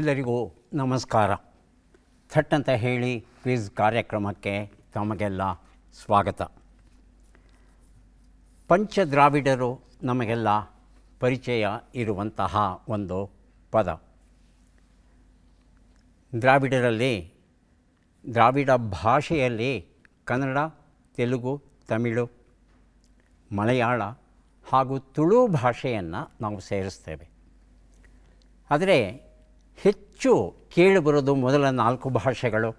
ಎಲ್ಲರಿಗೂ ನಮಸ್ಕಾರ ಥಟ್ ಅಂತ ಹೇಳಿ ಕ್ವಿಜ್ ಕಾರ್ಯಕ್ರಮಕ್ಕೆ ತಮಗೆಲ್ಲ ಸ್ವಾಗತ ಪಂಚದ್ರಾವಿಡರು ನಮಗೆಲ್ಲ ಪರಿಚಯ ಇರುವಂತಹ ಒಂದು ಪದ ದ್ರಾವಿಡರಲ್ಲಿ ದ್ರಾವಿಡ ಭಾಷೆಯಲ್ಲಿ ಕನ್ನಡ ತೆಲುಗು ತಮಿಳು ಮಲಯಾಳ ಹಾಗೂ ತುಳು ಭಾಷೆಯನ್ನು ನಾವು ಸೇರಿಸ್ತೇವೆ ಆದರೆ ಹೆಚ್ಚು ಕೇಳಿಬರೋದು ಮೊದಲ ನಾಲ್ಕು ಭಾಷೆಗಳು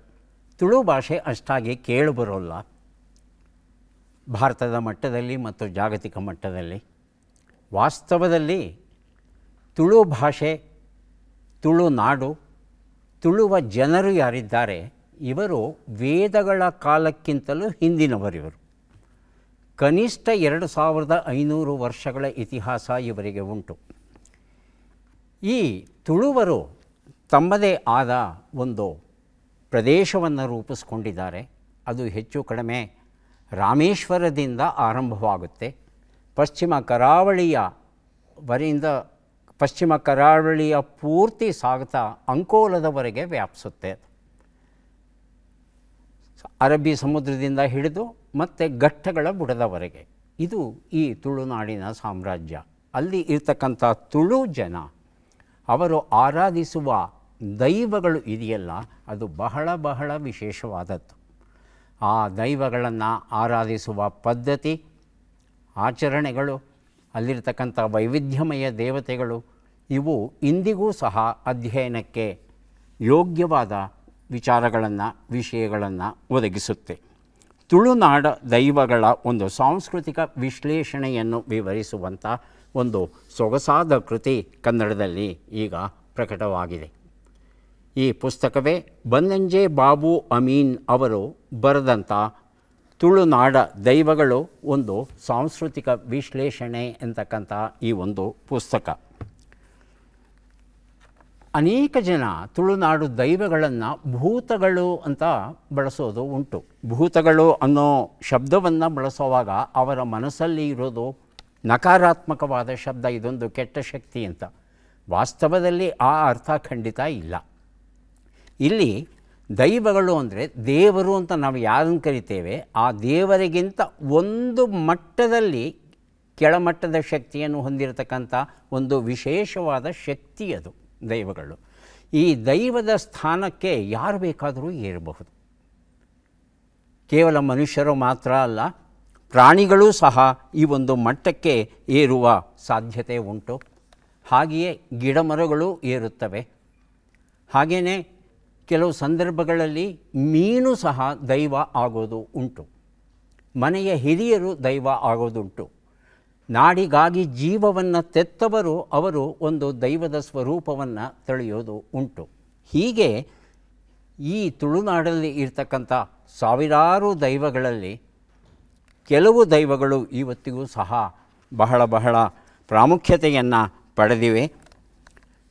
ತುಳು ಭಾಷೆ ಅಷ್ಟಾಗಿ ಕೇಳಿಬರೋಲ್ಲ ಭಾರತದ ಮಟ್ಟದಲ್ಲಿ ಮತ್ತು ಜಾಗತಿಕ ಮಟ್ಟದಲ್ಲಿ ವಾಸ್ತವದಲ್ಲಿ ತುಳು ಭಾಷೆ ತುಳು ನಾಡು ತುಳುವ ಜನರು ಯಾರಿದ್ದಾರೆ ಇವರು ವೇದಗಳ ಕಾಲಕ್ಕಿಂತಲೂ ಹಿಂದಿನವರಿವರು ಕನಿಷ್ಠ ಎರಡು ಸಾವಿರದ ಐನೂರು ವರ್ಷಗಳ ಇತಿಹಾಸ ಇವರಿಗೆ ಉಂಟು ಈ ತುಳುವರು ತಮ್ಮದೇ ಆದ ಒಂದು ಪ್ರದೇಶವನ್ನು ರೂಪಿಸ್ಕೊಂಡಿದ್ದಾರೆ ಅದು ಹೆಚ್ಚು ಕಡಿಮೆ ರಾಮೇಶ್ವರದಿಂದ ಆರಂಭವಾಗುತ್ತೆ ಪಶ್ಚಿಮ ಕರಾವಳಿಯ ವರೆಯಿಂದ ಪಶ್ಚಿಮ ಕರಾವಳಿಯ ಪೂರ್ತಿ ಸಾಗುತ್ತಾ ಅಂಕೋಲದವರೆಗೆ ವ್ಯಾಪಿಸುತ್ತೆ ಅರಬ್ಬಿ ಸಮುದ್ರದಿಂದ ಹಿಡಿದು ಮತ್ತು ಘಟ್ಟಗಳ ಬುಡದವರೆಗೆ ಇದು ಈ ತುಳುನಾಡಿನ ಸಾಮ್ರಾಜ್ಯ ಅಲ್ಲಿ ಇರ್ತಕ್ಕಂಥ ತುಳು ಜನ ಅವರು ಆರಾಧಿಸುವ ದೈವಗಳು ಇದೆಯಲ್ಲ ಅದು ಬಹಳ ಬಹಳ ವಿಶೇಷವಾದದ್ದು ಆ ದೈವಗಳನ್ನು ಆರಾಧಿಸುವ ಪದ್ಧತಿ ಆಚರಣೆಗಳು ಅಲ್ಲಿರ್ತಕ್ಕಂಥ ವೈವಿಧ್ಯಮಯ ದೇವತೆಗಳು ಇವು ಇಂದಿಗೂ ಸಹ ಅಧ್ಯಯನಕ್ಕೆ ಯೋಗ್ಯವಾದ ವಿಚಾರಗಳನ್ನು ವಿಷಯಗಳನ್ನು ಒದಗಿಸುತ್ತೆ ತುಳುನಾಡ ದೈವಗಳ ಒಂದು ಸಾಂಸ್ಕೃತಿಕ ವಿಶ್ಲೇಷಣೆಯನ್ನು ವಿವರಿಸುವಂಥ ಒಂದು ಸೊಗಸಾದ ಕೃತಿ ಕನ್ನಡದಲ್ಲಿ ಈಗ ಪ್ರಕಟವಾಗಿದೆ ಈ ಪುಸ್ತಕವೇ ಬನ್ನಂಜೆ ಬಾಬು ಅಮೀನ್ ಅವರು ಬರೆದಂಥ ತುಳುನಾಡ ದೈವಗಳು ಒಂದು ಸಾಂಸ್ಕೃತಿಕ ವಿಶ್ಲೇಷಣೆ ಎಂತಕ್ಕಂಥ ಈ ಒಂದು ಪುಸ್ತಕ ಅನೇಕ ಜನ ತುಳುನಾಡು ದೈವಗಳನ್ನು ಭೂತಗಳು ಅಂತ ಬಳಸೋದು ಉಂಟು ಭೂತಗಳು ಅನ್ನೋ ಶಬ್ದವನ್ನು ಬಳಸೋವಾಗ ಅವರ ಮನಸ್ಸಲ್ಲಿ ಇರೋದು ನಕಾರಾತ್ಮಕವಾದ ಶಬ್ದ ಇದೊಂದು ಕೆಟ್ಟ ಶಕ್ತಿ ಅಂತ ವಾಸ್ತವದಲ್ಲಿ ಆ ಅರ್ಥ ಖಂಡಿತ ಇಲ್ಲ ಇಲ್ಲಿ ದೈವಗಳು ಅಂದರೆ ದೇವರು ಅಂತ ನಾವು ಯಾರನ್ನು ಕರಿತೇವೆ ಆ ದೇವರಿಗಿಂತ ಒಂದು ಮಟ್ಟದಲ್ಲಿ ಕೆಳಮಟ್ಟದ ಶಕ್ತಿಯನ್ನು ಹೊಂದಿರತಕ್ಕಂಥ ಒಂದು ವಿಶೇಷವಾದ ಶಕ್ತಿ ಅದು ದೈವಗಳು ಈ ದೈವದ ಸ್ಥಾನಕ್ಕೆ ಯಾರು ಬೇಕಾದರೂ ಏರಬಹುದು ಕೇವಲ ಮನುಷ್ಯರು ಮಾತ್ರ ಅಲ್ಲ ಪ್ರಾಣಿಗಳೂ ಸಹ ಈ ಒಂದು ಮಟ್ಟಕ್ಕೆ ಏರುವ ಸಾಧ್ಯತೆ ಉಂಟು ಹಾಗೆಯೇ ಗಿಡ ಮರಗಳು ಏರುತ್ತವೆ ಹಾಗೆಯೇ ಕೆಲವು ಸಂದರ್ಭಗಳಲ್ಲಿ ಮೀನು ಸಹ ದೈವ ಆಗೋದು ಉಂಟು ಮನೆಯ ಹಿರಿಯರು ದೈವ ಆಗೋದುಂಟು ನಾಡಿಗಾಗಿ ಜೀವವನ್ನು ತೆತ್ತವರು ಅವರು ಒಂದು ದೈವದ ಸ್ವರೂಪವನ್ನು ತಳೆಯೋದು ಉಂಟು ಹೀಗೆ ಈ ತುಳುನಾಡಲ್ಲಿ ಇರ್ತಕ್ಕಂಥ ಸಾವಿರಾರು ದೈವಗಳಲ್ಲಿ ಕೆಲವು ದೈವಗಳು ಇವತ್ತಿಗೂ ಸಹ ಬಹಳ ಬಹಳ ಪ್ರಾಮುಖ್ಯತೆಯನ್ನು ಪಡೆದಿವೆ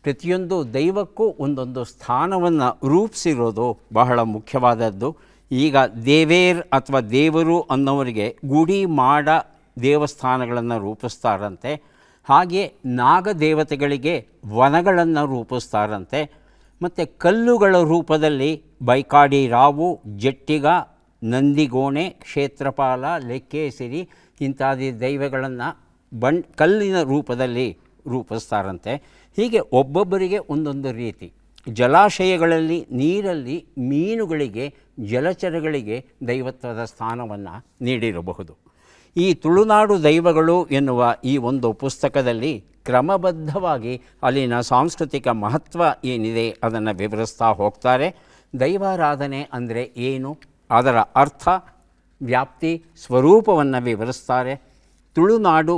ಪ್ರತಿಯೊಂದು ದೈವಕ್ಕೂ ಒಂದೊಂದು ಸ್ಥಾನವನ್ನು ರೂಪಿಸಿರೋದು ಬಹಳ ಮುಖ್ಯವಾದದ್ದು ಈಗ ದೇವೇರ್ ಅಥವಾ ದೇವರು ಅನ್ನೋರಿಗೆ ಗುಡಿ ಮಾಡ ದೇವಸ್ಥಾನಗಳನ್ನು ರೂಪಿಸ್ತಾರಂತೆ ಹಾಗೆ ನಾಗದೇವತೆಗಳಿಗೆ ವನಗಳನ್ನು ರೂಪಿಸ್ತಾರಂತೆ ಮತ್ತು ಕಲ್ಲುಗಳ ರೂಪದಲ್ಲಿ ಬೈಕಾಡಿ ರಾವು ಜಟ್ಟಿಗ ನಂದಿಗೋಣೆ ಕ್ಷೇತ್ರಪಾಲ ಲೆಕ್ಕೇಸಿರಿ ಇಂಥಾದಿ ದೈವಗಳನ್ನು ಬಣ್ ಕಲ್ಲಿನ ರೂಪದಲ್ಲಿ ರೂಪಿಸ್ತಾರಂತೆ ಹೀಗೆ ಒಬ್ಬೊಬ್ಬರಿಗೆ ಒಂದೊಂದು ರೀತಿ ಜಲಾಶಯಗಳಲ್ಲಿ ನೀರಲ್ಲಿ ಮೀನುಗಳಿಗೆ ಜಲಚರಗಳಿಗೆ ದೈವತ್ವದ ಸ್ಥಾನವನ್ನು ನೀಡಿರಬಹುದು ಈ ತುಳುನಾಡು ದೈವಗಳು ಎನ್ನುವ ಈ ಒಂದು ಪುಸ್ತಕದಲ್ಲಿ ಕ್ರಮಬದ್ಧವಾಗಿ ಅಲ್ಲಿನ ಸಾಂಸ್ಕೃತಿಕ ಮಹತ್ವ ಏನಿದೆ ಅದನ್ನು ವಿವರಿಸ್ತಾ ಹೋಗ್ತಾರೆ ದೈವಾರಾಧನೆ ಅಂದರೆ ಏನು ಅದರ ಅರ್ಥ ವ್ಯಾಪ್ತಿ ಸ್ವರೂಪವನ್ನು ವಿವರಿಸ್ತಾರೆ ತುಳುನಾಡು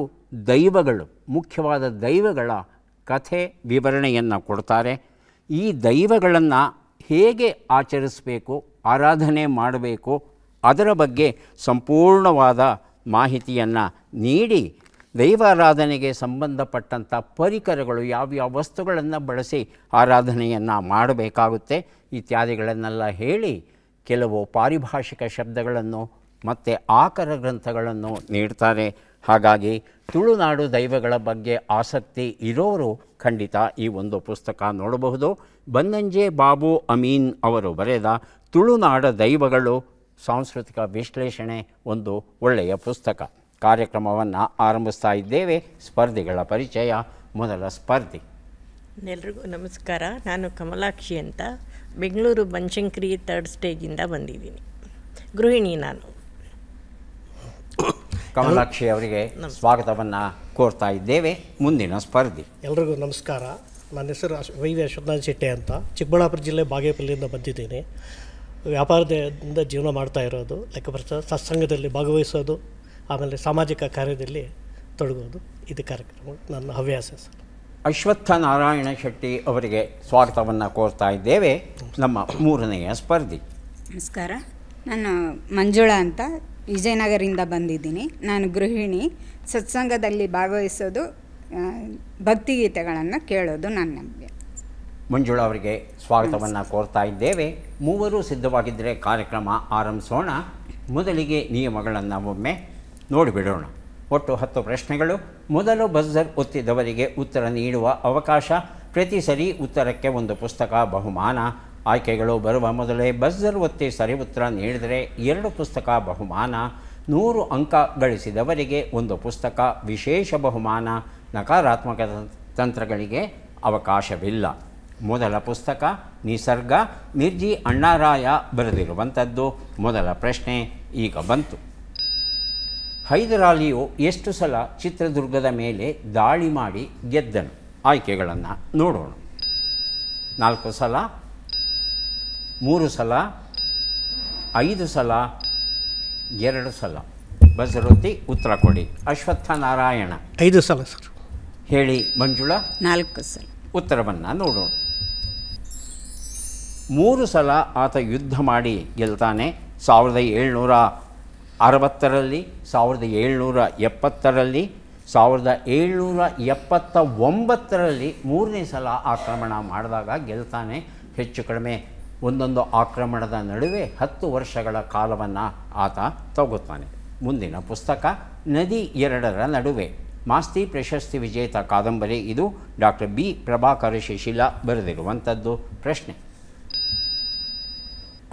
ದೈವಗಳು ಮುಖ್ಯವಾದ ದೈವಗಳ ಕಥೆ ವಿವರಣೆಯನ್ನು ಕೊಡ್ತಾರೆ ಈ ದೈವಗಳನ್ನು ಹೇಗೆ ಆಚರಿಸಬೇಕು ಆರಾಧನೆ ಮಾಡಬೇಕು ಅದರ ಬಗ್ಗೆ ಸಂಪೂರ್ಣವಾದ ಮಾಹಿತಿಯನ್ನು ನೀಡಿ ದೈವಾರಾಧನೆಗೆ ಸಂಬಂಧಪಟ್ಟಂಥ ಪರಿಕರಗಳು ಯಾವ್ಯಾವ ವಸ್ತುಗಳನ್ನು ಬಳಸಿ ಆರಾಧನೆಯನ್ನು ಮಾಡಬೇಕಾಗುತ್ತೆ ಇತ್ಯಾದಿಗಳನ್ನೆಲ್ಲ ಹೇಳಿ ಕೆಲವು ಪಾರಿಭಾಷಿಕ ಶಬ್ದಗಳನ್ನು ಮತ್ತು ಆಕರ ಗ್ರಂಥಗಳನ್ನು ನೀಡ್ತಾರೆ ಹಾಗಾಗಿ ತುಳುನಾಡು ದೈವಗಳ ಬಗ್ಗೆ ಆಸಕ್ತಿ ಇರೋರು ಖಂಡಿತ ಈ ಒಂದು ಪುಸ್ತಕ ನೋಡಬಹುದು ಬನ್ನಂಜೆ ಬಾಬು ಅಮೀನ್ ಅವರು ಬರೆದ ತುಳುನಾಡ ದೈವಗಳು ಸಾಂಸ್ಕೃತಿಕ ವಿಶ್ಲೇಷಣೆ ಒಂದು ಒಳ್ಳೆಯ ಪುಸ್ತಕ ಕಾರ್ಯಕ್ರಮವನ್ನು ಆರಂಭಿಸ್ತಾ ಇದ್ದೇವೆ ಸ್ಪರ್ಧಿಗಳ ಪರಿಚಯ ಮೊದಲ ಸ್ಪರ್ಧಿ ಎಲ್ರಿಗೂ ನಮಸ್ಕಾರ ನಾನು ಕಮಲಾಕ್ಷಿ ಅಂತ ಬೆಂಗಳೂರು ಬನಶಂಕರಿ ತರ್ಡ್ ಸ್ಟೇಜಿಂದ ಬಂದಿದ್ದೀನಿ ಗೃಹಿಣಿ ನಾನು ಕಮಲಾಕ್ಷಿ ಅವರಿಗೆ ಸ್ವಾಗತವನ್ನು ಕೋರ್ತಾ ಇದ್ದೇವೆ ಮುಂದಿನ ಸ್ಪರ್ಧಿ ಎಲ್ರಿಗೂ ನಮಸ್ಕಾರ ನನ್ನ ಹೆಸರು ವೈ ವಿ ಶೆಟ್ಟಿ ಅಂತ ಚಿಕ್ಕಬಳ್ಳಾಪುರ ಜಿಲ್ಲೆ ಬಾಗೇಪಲ್ಲಿಯಿಂದ ಬಂದಿದ್ದೀನಿ ವ್ಯಾಪಾರದಿಂದ ಜೀವನ ಮಾಡ್ತಾ ಇರೋದು ಲೆಕ್ಕಪರಿಸ ಸತ್ಸಂಗದಲ್ಲಿ ಭಾಗವಹಿಸೋದು ಆಮೇಲೆ ಸಾಮಾಜಿಕ ಕಾರ್ಯದಲ್ಲಿ ತೊಡಗೋದು ಇದು ಕಾರ್ಯಕ್ರಮ ನನ್ನ ಹವ್ಯಾಸ ಸರ್ ಅಶ್ವತ್ಥ ನಾರಾಯಣ ಶೆಟ್ಟಿ ಅವರಿಗೆ ಸ್ವಾಗತವನ್ನು ಕೋರ್ತಾ ಇದ್ದೇವೆ ನಮ್ಮ ಮೂರನೆಯ ಸ್ಪರ್ಧಿ ನಮಸ್ಕಾರ ನಾನು ಮಂಜುಳಾ ಅಂತ ವಿಜಯನಗರಿಂದ ಬಂದಿದ್ದೀನಿ ನಾನು ಗೃಹಿಣಿ ಸತ್ಸಂಗದಲ್ಲಿ ಭಾಗವಹಿಸೋದು ಭಕ್ತಿಗೀತೆಗಳನ್ನು ಕೇಳೋದು ನನ್ನ ನಮಗೆ ಮಂಜುಳ ಅವರಿಗೆ ಸ್ವಾಗತವನ್ನು ಕೋರ್ತಾ ಇದ್ದೇವೆ ಮೂವರು ಸಿದ್ಧವಾಗಿದ್ದರೆ ಕಾರ್ಯಕ್ರಮ ಆರಂಭಿಸೋಣ ಮೊದಲಿಗೆ ನಿಯಮಗಳನ್ನು ಒಮ್ಮೆ ನೋಡಿಬಿಡೋಣ ಒಟ್ಟು ಹತ್ತು ಪ್ರಶ್ನೆಗಳು ಮೊದಲು ಬಜರ್ ಒತ್ತಿದವರಿಗೆ ಉತ್ತರ ನೀಡುವ ಅವಕಾಶ ಪ್ರತಿ ಸರಿ ಉತ್ತರಕ್ಕೆ ಒಂದು ಪುಸ್ತಕ ಬಹುಮಾನ ಆಯ್ಕೆಗಳು ಬರುವ ಮೊದಲೇ ಬಜರ್ ಒತ್ತಿ ಸರಿ ಉತ್ತರ ನೀಡಿದರೆ ಎರಡು ಪುಸ್ತಕ ಬಹುಮಾನ ನೂರು ಅಂಕ ಗಳಿಸಿದವರಿಗೆ ಒಂದು ಪುಸ್ತಕ ವಿಶೇಷ ಬಹುಮಾನ ನಕಾರಾತ್ಮಕ ತಂತ್ರಗಳಿಗೆ ಅವಕಾಶವಿಲ್ಲ ಮೊದಲ ಪುಸ್ತಕ ನಿಸರ್ಗ ಮಿರ್ಜಿ ಅಣ್ಣಾರಾಯ ಬರೆದಿರುವಂಥದ್ದು ಮೊದಲ ಪ್ರಶ್ನೆ ಈಗ ಬಂತು ಹೈದರಾಲಿಯು ಎಷ್ಟು ಸಲ ಚಿತ್ರದುರ್ಗದ ಮೇಲೆ ದಾಳಿ ಮಾಡಿ ಗೆದ್ದನು ಆಯ್ಕೆಗಳನ್ನು ನೋಡೋಣ ನಾಲ್ಕು ಸಲ ಮೂರು ಸಲ ಐದು ಸಲ ಎರಡು ಸಲ ಬಸರುತ್ತಿ ಉತ್ತರ ಕೊಡಿ ಅಶ್ವತ್ಥ ನಾರಾಯಣ ಐದು ಸಲ ಸರ್ ಹೇಳಿ ಮಂಜುಳ ನಾಲ್ಕು ಸಲ ಉತ್ತರವನ್ನು ನೋಡೋಣ ಮೂರು ಸಲ ಆತ ಯುದ್ಧ ಮಾಡಿ ಗೆಲ್ತಾನೆ ಸಾವಿರದ ಏಳ್ನೂರ ಅರವತ್ತರಲ್ಲಿ ಸಾವಿರದ ಏಳ್ನೂರ ಎಪ್ಪತ್ತರಲ್ಲಿ ಸಾವಿರದ ಏಳ್ನೂರ ಎಪ್ಪತ್ತ ಒಂಬತ್ತರಲ್ಲಿ ಮೂರನೇ ಸಲ ಆಕ್ರಮಣ ಮಾಡಿದಾಗ ಗೆಲ್ತಾನೆ ಹೆಚ್ಚು ಕಡಿಮೆ ಒಂದೊಂದು ಆಕ್ರಮಣದ ನಡುವೆ ಹತ್ತು ವರ್ಷಗಳ ಕಾಲವನ್ನು ಆತ ತಗುತ್ತಾನೆ ಮುಂದಿನ ಪುಸ್ತಕ ನದಿ ಎರಡರ ನಡುವೆ ಮಾಸ್ತಿ ಪ್ರಶಸ್ತಿ ವಿಜೇತ ಕಾದಂಬರಿ ಇದು ಡಾಕ್ಟರ್ ಬಿ ಪ್ರಭಾಕರ ಶಿಶಿಲ ಬರೆದಿರುವಂಥದ್ದು ಪ್ರಶ್ನೆ